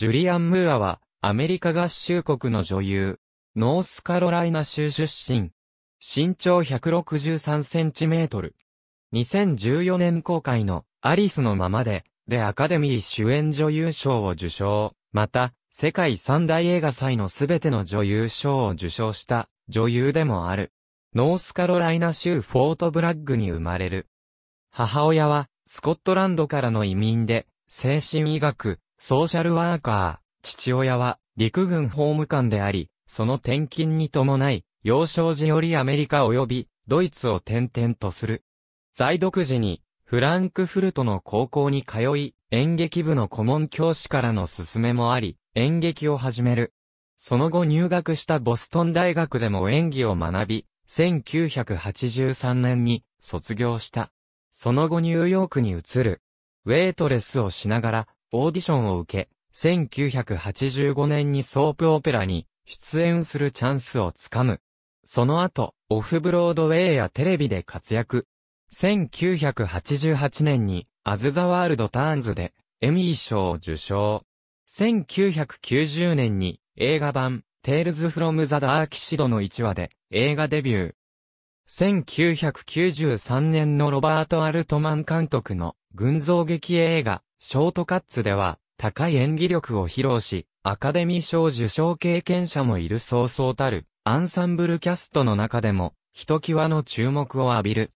ジュリアン・ムーアは、アメリカ合衆国の女優。ノースカロライナ州出身。身長163センチメートル。2014年公開のアリスのままで、でアカデミー主演女優賞を受賞。また、世界三大映画祭のすべての女優賞を受賞した女優でもある。ノースカロライナ州フォートブラッグに生まれる。母親はスコットランドからの移民で、精神医学、ソーシャルワーカー、父親は陸軍法務官であり、その転勤に伴い、幼少時よりアメリカ及びドイツを転々とする。在読時にフランクフルトの高校に通い、演劇部の顧問教師からの勧めもあり、演劇を始める。その後入学したボストン大学でも演技を学び、1983年に卒業した。その後ニューヨークに移る。ウェイトレスをしながらオーディションを受け、1985年にソープオペラに出演するチャンスをつかむ。その後、オフブロードウェイやテレビで活躍。1988年に、アズザワールドターンズで、エミー賞を受賞。1990年に、映画版、テールズ・フロム・ザ・ダーキシドの1話で、映画デビュー。1993年のロバート・アルトマン監督の群像劇映画、ショートカッツでは、高い演技力を披露し、アカデミー賞受賞経験者もいる早々たる、アンサンブルキャストの中でも、ひときわの注目を浴びる。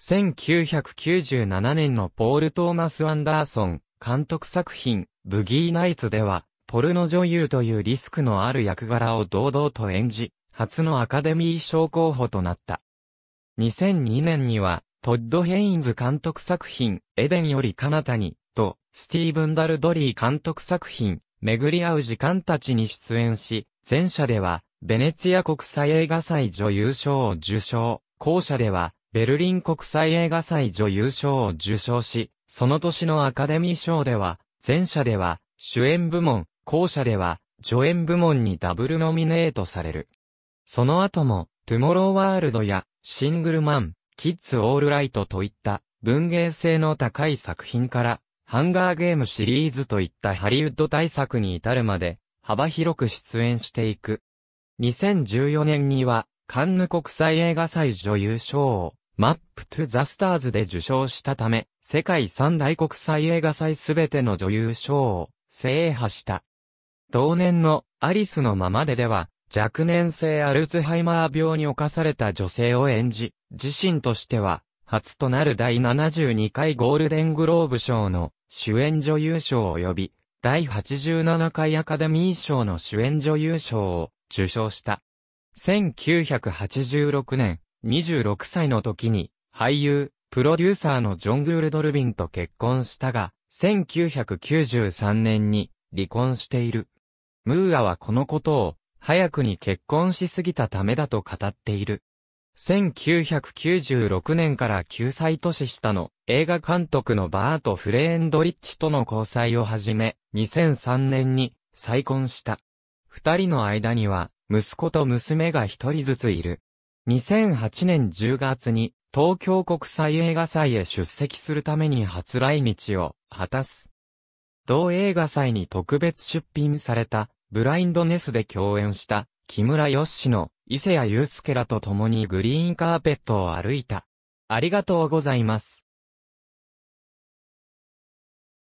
1997年のポール・トーマス・アンダーソン、監督作品、ブギー・ナイツでは、ポルノ女優というリスクのある役柄を堂々と演じ、初のアカデミー賞候補となった。2002年には、トッド・ヘインズ監督作品、エデンより彼方に、スティーブン・ダルドリー監督作品、巡り合う時間たちに出演し、前者では、ベネツィア国際映画祭女優賞を受賞、後者では、ベルリン国際映画祭女優賞を受賞し、その年のアカデミー賞では、前者では、主演部門、後者では、助演部門にダブルノミネートされる。その後も、トゥモローワールドや、シングルマン、キッズオールライトといった、文芸性の高い作品から、ハンガーゲームシリーズといったハリウッド大作に至るまで、幅広く出演していく。2014年には、カンヌ国際映画祭女優賞を、マップトゥザスターズで受賞したため、世界三大国際映画祭すべての女優賞を制覇した。同年のアリスのままででは、若年性アルツハイマー病に侵された女性を演じ、自身としては初となる第72回ゴールデングローブ賞の主演女優賞及び、第87回アカデミー賞の主演女優賞を受賞した。1986年、26歳の時に、俳優、プロデューサーのジョン・グールドルビンと結婚したが、1993年に離婚している。ムーアはこのことを、早くに結婚しすぎたためだと語っている。1996年から9歳年下の映画監督のバート・フレーンドリッチとの交際を始め、2003年に再婚した。二人の間には、息子と娘が一人ずついる。2008年10月に、東京国際映画祭へ出席するために初来日を果たす。同映画祭に特別出品された、ブラインドネスで共演した、木村義の伊勢谷祐介らと共にグリーンカーペットを歩いた。ありがとうございます。